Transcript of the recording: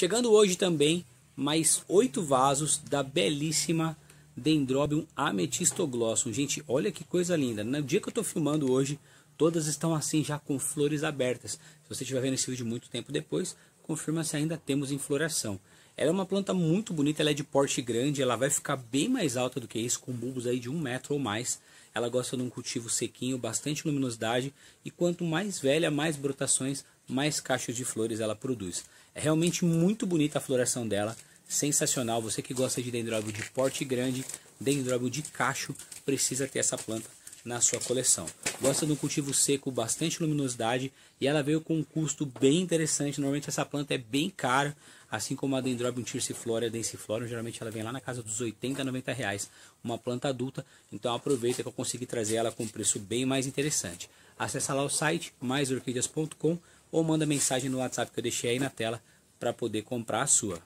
Chegando hoje também mais oito vasos da belíssima Dendrobium ametistoglossum. Gente, olha que coisa linda. No dia que eu estou filmando hoje, todas estão assim já com flores abertas. Se você estiver vendo esse vídeo muito tempo depois, confirma se ainda temos em floração. Ela é uma planta muito bonita, ela é de porte grande, ela vai ficar bem mais alta do que isso, com bulbos aí de um metro ou mais. Ela gosta de um cultivo sequinho, bastante luminosidade e quanto mais velha, mais brotações, mais cachos de flores ela produz. É realmente muito bonita a floração dela, sensacional. Você que gosta de dendróbio de porte grande, dendróbio de cacho, precisa ter essa planta na sua coleção. Gosta de um cultivo seco, bastante luminosidade e ela veio com um custo bem interessante. Normalmente essa planta é bem cara, assim como a Dendrobium tirsiflora e densiflora, geralmente ela vem lá na casa dos 80 a 90 reais, uma planta adulta. Então aproveita que eu consegui trazer ela com um preço bem mais interessante. Acesse lá o site maisorquídeas.com ou manda mensagem no WhatsApp que eu deixei aí na tela para poder comprar a sua.